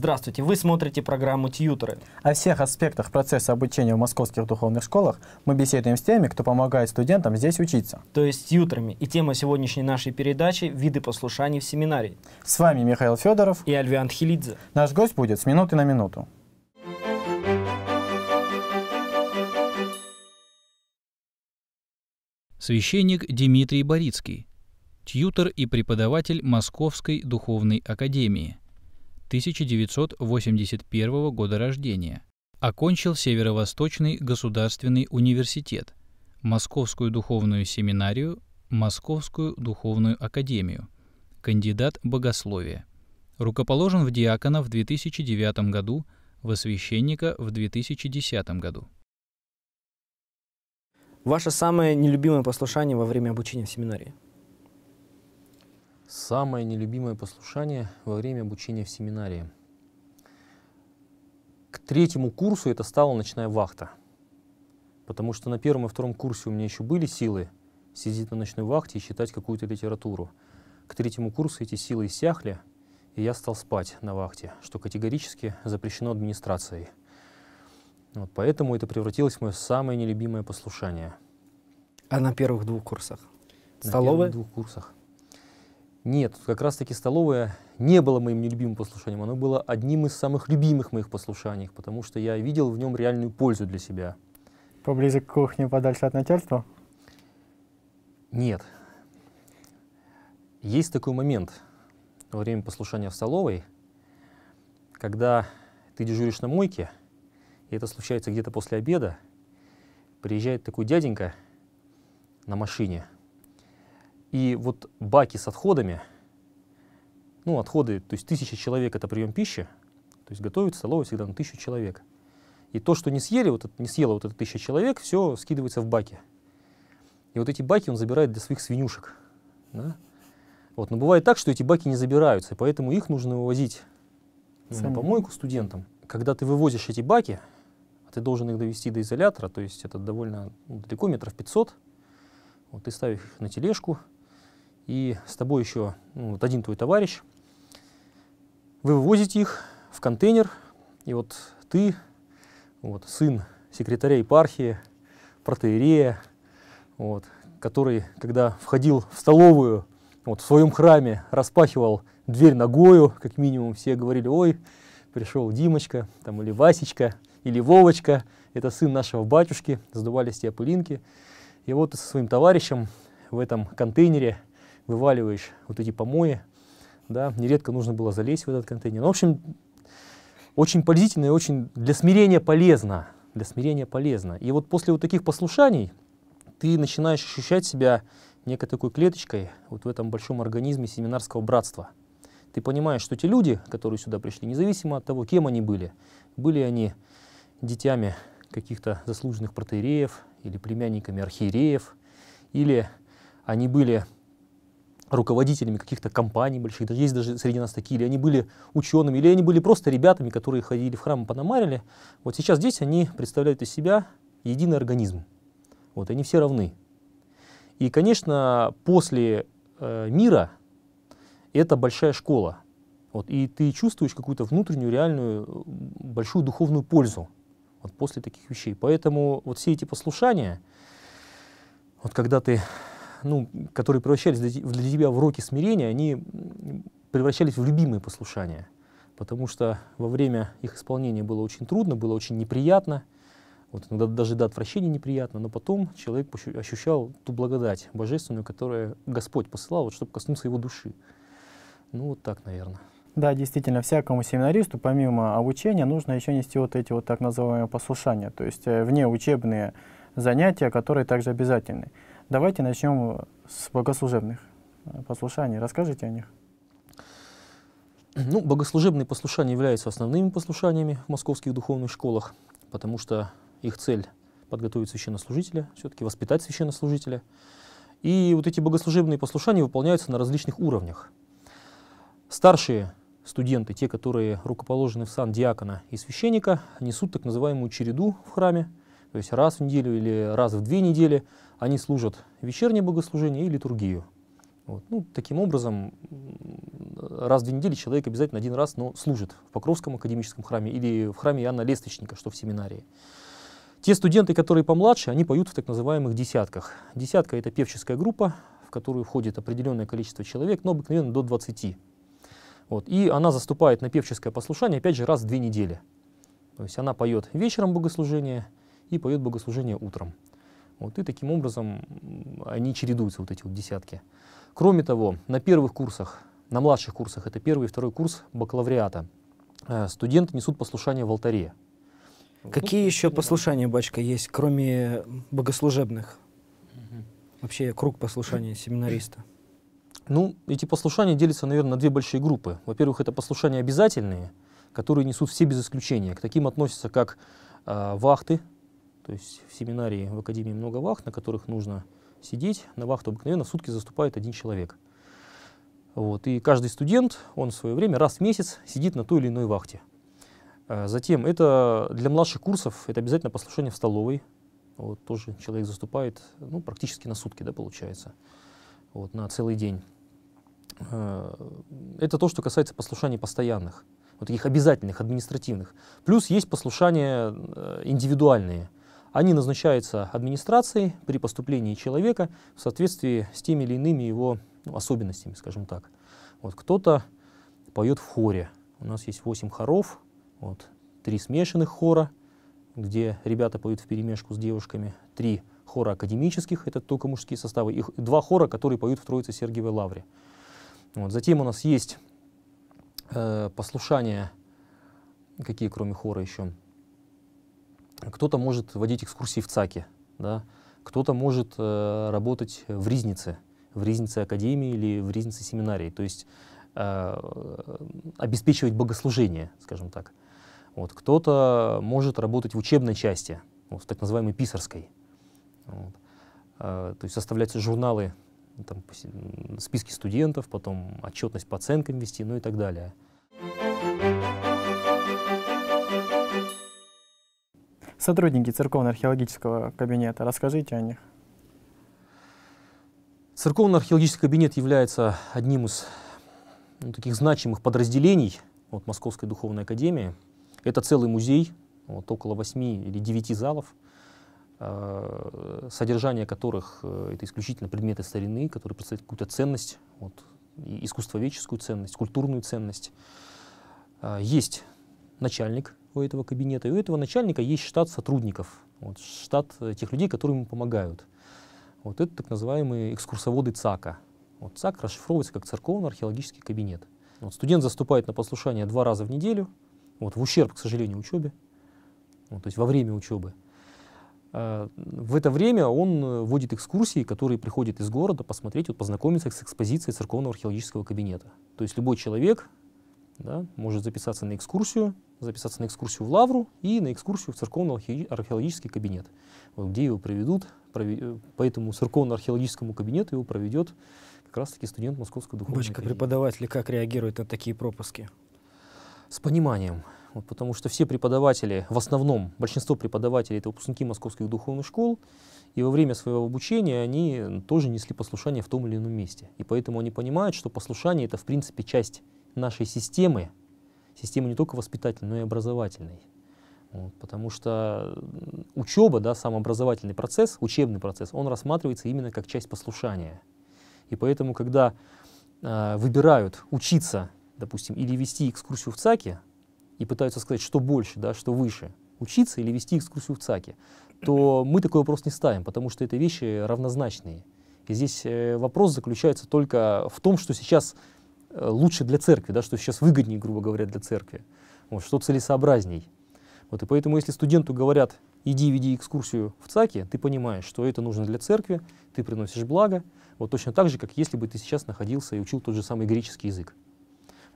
Здравствуйте, вы смотрите программу «Тьюторы». О всех аспектах процесса обучения в московских духовных школах мы беседуем с теми, кто помогает студентам здесь учиться. То есть тьюторами. И тема сегодняшней нашей передачи – виды послушаний в семинарии. С вами Михаил Федоров и Альвиан Хилидзе. Наш гость будет с минуты на минуту. Священник Дмитрий Борицкий, тьютор и преподаватель Московской духовной академии. 1981 года рождения. Окончил Северо-Восточный государственный университет, Московскую духовную семинарию, Московскую духовную академию, кандидат богословия. Рукоположен в диакона в 2009 году, во священника в 2010 году. Ваше самое нелюбимое послушание во время обучения в семинарии? Самое нелюбимое послушание во время обучения в семинарии. К третьему курсу это стала ночная вахта. Потому что на первом и втором курсе у меня еще были силы сидеть на ночной вахте и читать какую-то литературу. К третьему курсу эти силы иссякли и я стал спать на вахте, что категорически запрещено администрацией. Вот поэтому это превратилось в мое самое нелюбимое послушание. А на первых двух курсах? На Столовые? первых двух курсах. Нет, как раз-таки столовая не было моим нелюбимым послушанием, оно было одним из самых любимых моих послушаний, потому что я видел в нем реальную пользу для себя. Поближе к кухне, подальше от начальства? Нет. Есть такой момент во время послушания в столовой, когда ты дежуришь на мойке, и это случается где-то после обеда, приезжает такой дяденька на машине – и вот баки с отходами, ну, отходы, то есть тысяча человек — это прием пищи, то есть готовят столовую всегда на тысячу человек. И то, что не съели, вот это, не съело вот это тысяча человек, все скидывается в баки. И вот эти баки он забирает для своих свинюшек. Да? Вот. Но бывает так, что эти баки не забираются, поэтому их нужно вывозить ну, Сами. на помойку студентам. Когда ты вывозишь эти баки, а ты должен их довести до изолятора, то есть это довольно ну, далеко, метров 500. Вот ты ставишь их на тележку, и с тобой еще ну, вот один твой товарищ. Вы вывозите их в контейнер, и вот ты, вот, сын секретаря епархии, протеерея, вот, который, когда входил в столовую, вот, в своем храме распахивал дверь ногою, как минимум все говорили, ой, пришел Димочка, там, или Васечка, или Вовочка, это сын нашего батюшки, сдувались те пылинки. И вот ты со своим товарищем в этом контейнере – вываливаешь вот эти помои, да, нередко нужно было залезть в этот контейнер. Ну, в общем, очень полезительно и очень для смирения полезно, для смирения полезно. И вот после вот таких послушаний ты начинаешь ощущать себя некой такой клеточкой вот в этом большом организме семинарского братства. Ты понимаешь, что те люди, которые сюда пришли, независимо от того, кем они были, были они детьми каких-то заслуженных протеереев или племянниками архиереев, или они были руководителями каких-то компаний больших, даже есть даже среди нас такие, или они были учеными, или они были просто ребятами, которые ходили в храм и панамарили. Вот сейчас здесь они представляют из себя единый организм. Вот, они все равны. И, конечно, после э, мира это большая школа. Вот, и ты чувствуешь какую-то внутреннюю, реальную, большую духовную пользу вот, после таких вещей. Поэтому вот все эти послушания, вот когда ты ну, которые превращались для тебя в уроки смирения, они превращались в любимые послушания, потому что во время их исполнения было очень трудно, было очень неприятно, вот иногда даже до отвращения неприятно, но потом человек ощущал ту благодать божественную, которую Господь посылал, вот, чтобы коснуться его души. Ну вот так, наверное. Да, действительно, всякому семинаристу, помимо обучения, нужно еще нести вот эти вот так называемые послушания, то есть э, вне учебные занятия, которые также обязательны. Давайте начнем э, с богослужебных э, послушаний. Расскажите о них. Ну, богослужебные послушания являются основными послушаниями в московских духовных школах, потому что их цель — подготовить священнослужителя, все-таки воспитать священнослужителя. И вот эти богослужебные послушания выполняются на различных уровнях. Старшие студенты, те, которые рукоположены в сан диакона и священника, несут так называемую череду в храме, то есть раз в неделю или раз в две недели они служат вечернее богослужение и литургию. Вот. Ну, таким образом, раз в две недели человек обязательно один раз, но служит в Покровском академическом храме или в храме Иоанна Лесточника, что в семинарии. Те студенты, которые помладше, они поют в так называемых десятках. Десятка — это певческая группа, в которую входит определенное количество человек, но обыкновенно до 20. Вот. И она заступает на певческое послушание, опять же, раз в две недели. То есть она поет вечером богослужение и поет богослужение утром. Вот, и таким образом они чередуются, вот эти вот десятки. Кроме того, на первых курсах, на младших курсах, это первый и второй курс бакалавриата, э, студенты несут послушание в алтаре. Какие ну, еще послушания, Бачка, есть, кроме богослужебных? Угу. Вообще круг послушания семинариста. Ну, эти послушания делятся, наверное, на две большие группы. Во-первых, это послушания обязательные, которые несут все без исключения. К таким относятся как э, вахты, то есть в семинарии, в академии много вахт, на которых нужно сидеть. На вахту обыкновенно в сутки заступает один человек. Вот. И каждый студент, он в свое время раз в месяц сидит на той или иной вахте. А затем это для младших курсов это обязательно послушание в столовой. Вот, тоже человек заступает ну, практически на сутки, да, получается, вот, на целый день. А, это то, что касается послушаний постоянных, вот таких обязательных, административных. Плюс есть послушания э, индивидуальные – они назначаются администрацией при поступлении человека в соответствии с теми или иными его ну, особенностями, скажем так. Вот кто-то поет в хоре. У нас есть 8 хоров, вот, 3 смешанных хора, где ребята поют в перемешку с девушками, 3 хора академических, это только мужские составы, и два хора, которые поют в Троице Сергиевой Лавре. Вот. Затем у нас есть э, послушание, какие кроме хора еще, кто-то может водить экскурсии в ЦАКе, да? кто-то может э, работать в Ризнице, в Ризнице Академии или в Ризнице Семинарии, то есть э, обеспечивать богослужение, скажем так. Вот. Кто-то может работать в учебной части, вот, в так называемой писарской, вот. э, то есть составлять журналы, там, списки студентов, потом отчетность по оценкам вести, ну и так далее. сотрудники Церковно-археологического кабинета? Расскажите о них. Церковно-археологический кабинет является одним из ну, таких значимых подразделений вот, Московской духовной академии. Это целый музей, вот, около 8 или 9 залов, э, содержание которых э, это исключительно предметы старины, которые представляют какую-то ценность, вот, искусствоведческую ценность, культурную ценность. Э, есть начальник у этого кабинета, и у этого начальника есть штат сотрудников, вот, штат э, тех людей, которые ему помогают. Вот это так называемые экскурсоводы ЦАКа. Вот ЦАК расшифровывается как церковно-археологический кабинет. Вот, студент заступает на послушание два раза в неделю, вот, в ущерб, к сожалению, учебе, вот, то есть во время учебы. А, в это время он э, вводит экскурсии, которые приходят из города посмотреть, вот, познакомиться с экспозицией церковно археологического кабинета. То есть любой человек, да, может записаться на экскурсию, записаться на экскурсию в Лавру и на экскурсию в церковно-археологический кабинет, где его проведут, провед... Э, по этому церковно-археологическому кабинету его проведет как раз-таки студент Московского духовного Бочка, академии. преподаватели как реагируют на такие пропуски? С пониманием. Вот потому что все преподаватели, в основном большинство преподавателей это выпускники московских духовных школ, и во время своего обучения они тоже несли послушание в том или ином месте. И поэтому они понимают, что послушание это в принципе часть нашей системы, системы не только воспитательной, но и образовательной. Вот, потому что учеба, да, сам образовательный процесс, учебный процесс, он рассматривается именно как часть послушания. И поэтому, когда э, выбирают учиться, допустим, или вести экскурсию в ЦАКе, и пытаются сказать, что больше, да, что выше, учиться или вести экскурсию в ЦАКе, то мы такой вопрос не ставим, потому что это вещи равнозначные. И здесь э, вопрос заключается только в том, что сейчас Э, лучше для церкви, да, что сейчас выгоднее, грубо говоря, для церкви, вот, что целесообразней. Вот, и поэтому, если студенту говорят, иди, веди экскурсию в ЦАКе, ты понимаешь, что это нужно для церкви, ты приносишь благо, вот точно так же, как если бы ты сейчас находился и учил тот же самый греческий язык.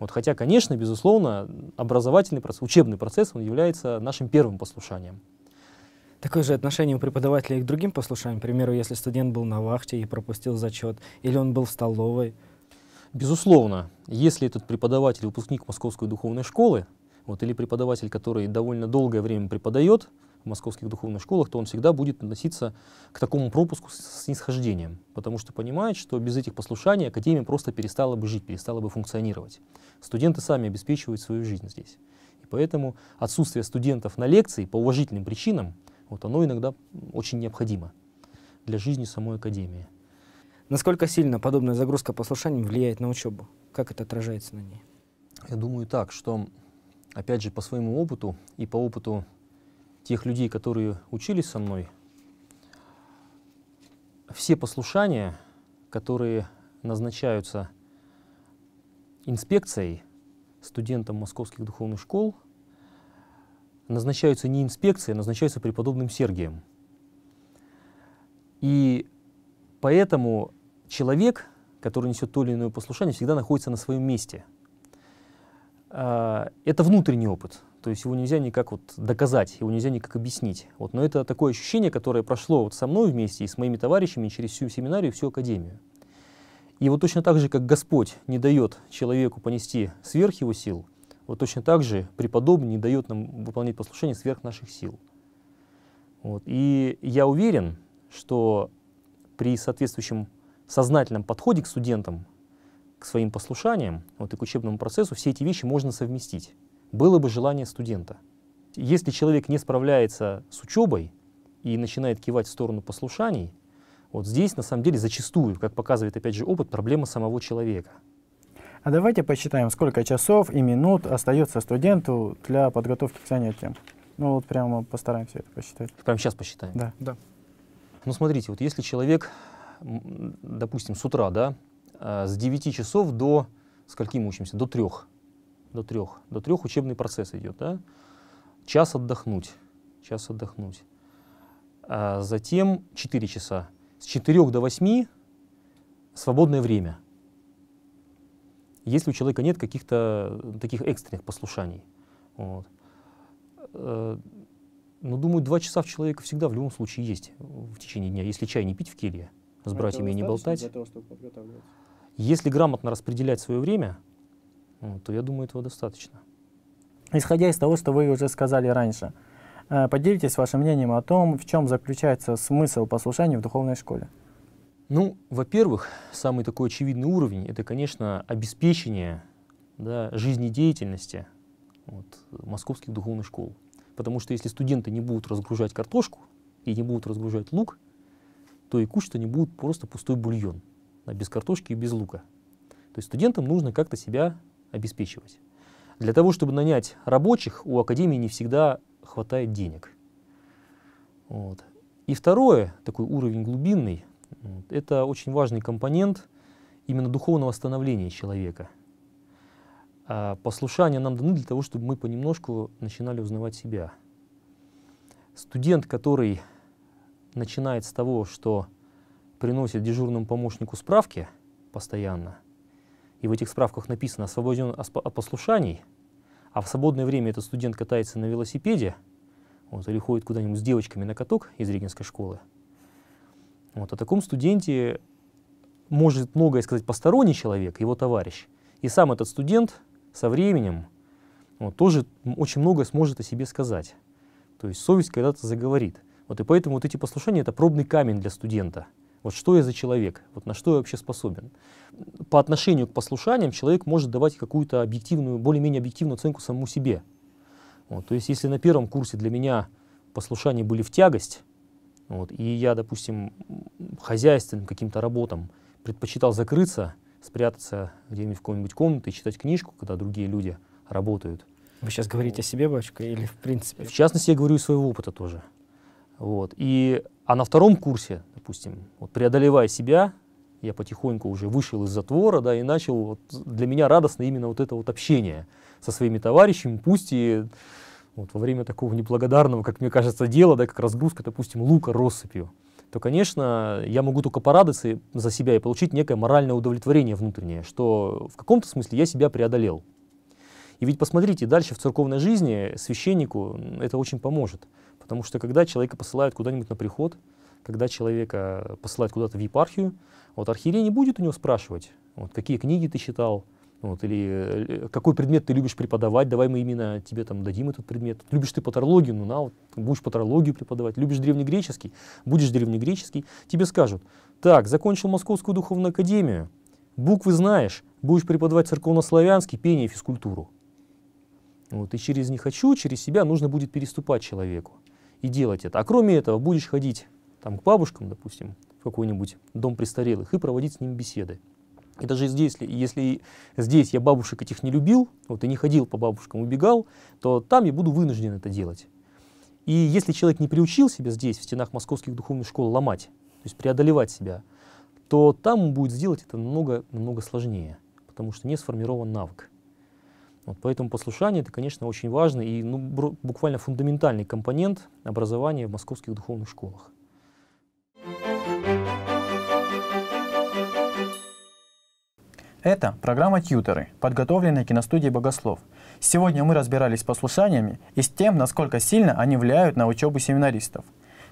Вот, хотя, конечно, безусловно, образовательный процесс, учебный процесс, он является нашим первым послушанием. Такое же отношение у преподавателя и к другим послушаниям. К примеру, если студент был на вахте и пропустил зачет, или он был в столовой – Безусловно, если этот преподаватель выпускник Московской духовной школы, вот, или преподаватель, который довольно долгое время преподает в московских духовных школах, то он всегда будет относиться к такому пропуску с снисхождением, потому что понимает, что без этих послушаний академия просто перестала бы жить, перестала бы функционировать. Студенты сами обеспечивают свою жизнь здесь. И поэтому отсутствие студентов на лекции по уважительным причинам, вот оно иногда очень необходимо для жизни самой академии. Насколько сильно подобная загрузка послушанием влияет на учебу? Как это отражается на ней? Я думаю так, что, опять же, по своему опыту и по опыту тех людей, которые учились со мной, все послушания, которые назначаются инспекцией студентам московских духовных школ, назначаются не инспекцией, а назначаются преподобным Сергием. И Поэтому человек, который несет то или иное послушание, всегда находится на своем месте. А, это внутренний опыт, то есть его нельзя никак вот доказать, его нельзя никак объяснить. Вот, но это такое ощущение, которое прошло вот со мной вместе и с моими товарищами через всю семинарию всю академию. И вот точно так же, как Господь не дает человеку понести сверх его сил, вот точно так же преподобный не дает нам выполнять послушание сверх наших сил. Вот. И я уверен, что при соответствующем сознательном подходе к студентам, к своим послушаниям вот, и к учебному процессу, все эти вещи можно совместить. Было бы желание студента. Если человек не справляется с учебой и начинает кивать в сторону послушаний, вот здесь, на самом деле, зачастую, как показывает, опять же, опыт, проблема самого человека. А давайте посчитаем, сколько часов и минут остается студенту для подготовки к занятиям. Ну вот прямо постараемся это посчитать. Прямо сейчас посчитаем? Да. да. Ну, смотрите, вот если человек, допустим, с утра, да, э, с 9 часов до, скольки мы учимся? До 3. До 3. До 3 учебный процесс идет, да? Час отдохнуть. Час отдохнуть. А затем 4 часа. С 4 до 8 свободное время. Если у человека нет каких-то таких экстренных послушаний. Вот. Э, ну, думаю, два часа в человека всегда в любом случае есть в течение дня, если чай не пить в келье, с а братьями не болтать. Для того, чтобы если грамотно распределять свое время, ну, то я думаю, этого достаточно. Исходя из того, что вы уже сказали раньше, э, поделитесь вашим мнением о том, в чем заключается смысл послушания в духовной школе. Ну, во-первых, самый такой очевидный уровень — это, конечно, обеспечение да, жизнедеятельности вот, московских духовных школ. Потому что если студенты не будут разгружать картошку и не будут разгружать лук, то и кушать они будут просто пустой бульон, а без картошки и без лука. То есть студентам нужно как-то себя обеспечивать. Для того, чтобы нанять рабочих, у академии не всегда хватает денег. Вот. И второе, такой уровень глубинный, это очень важный компонент именно духовного становления человека – а послушания нам даны для того, чтобы мы понемножку начинали узнавать себя. Студент, который начинает с того, что приносит дежурному помощнику справки постоянно, и в этих справках написано «освобожден от послушаний», а в свободное время этот студент катается на велосипеде, вот, или ходит куда-нибудь с девочками на каток из Регинской школы, вот, о таком студенте может многое сказать посторонний человек, его товарищ, и сам этот студент со временем вот, тоже очень многое сможет о себе сказать. То есть совесть когда-то заговорит. Вот и поэтому вот эти послушания — это пробный камень для студента. Вот что я за человек, вот на что я вообще способен. По отношению к послушаниям человек может давать какую-то объективную, более-менее объективную оценку самому себе. Вот, то есть если на первом курсе для меня послушания были в тягость, вот, и я, допустим, хозяйственным каким-то работам предпочитал закрыться — спрятаться где-нибудь в какой-нибудь комнате и читать книжку, когда другие люди работают. Вы сейчас говорите о себе, бабочка, или в принципе? В частности, я говорю из своего опыта тоже. Вот. И, а на втором курсе, допустим, вот преодолевая себя, я потихоньку уже вышел из затвора, да, и начал, вот, для меня радостно именно вот это вот общение со своими товарищами, пусть и вот, во время такого неблагодарного, как мне кажется, дела, да, как разгрузка, допустим, лука россыпью то, конечно, я могу только порадоваться за себя и получить некое моральное удовлетворение внутреннее, что в каком-то смысле я себя преодолел. И ведь посмотрите, дальше в церковной жизни священнику это очень поможет. Потому что когда человека посылают куда-нибудь на приход, когда человека посылают куда-то в епархию, вот архиерей не будет у него спрашивать, вот, какие книги ты читал, вот, или э, какой предмет ты любишь преподавать, давай мы именно тебе там дадим этот предмет. Любишь ты патрологию, ну на, вот, будешь патрологию преподавать. Любишь древнегреческий, будешь древнегреческий. Тебе скажут, так, закончил Московскую духовную академию, буквы знаешь, будешь преподавать церковнославянский, пение физкультуру. Вот, и через «не хочу», через себя нужно будет переступать человеку и делать это. А кроме этого будешь ходить там, к бабушкам, допустим, в какой-нибудь дом престарелых и проводить с ним беседы. И даже здесь, если здесь я бабушек этих не любил, вот и не ходил по бабушкам, убегал, то там я буду вынужден это делать. И если человек не приучил себя здесь, в стенах московских духовных школ, ломать, то есть преодолевать себя, то там он будет сделать это намного, намного сложнее, потому что не сформирован навык. Вот поэтому послушание это, конечно, очень важный и ну, буквально фундаментальный компонент образования в московских духовных школах. Это программа «Тьютеры», подготовленная киностудией «Богослов». Сегодня мы разбирались с послушаниями и с тем, насколько сильно они влияют на учебу семинаристов.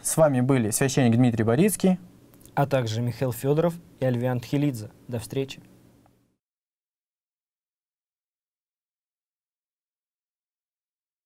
С вами были священник Дмитрий Борицкий, а также Михаил Федоров и Альвиан Тхилидзе. До встречи!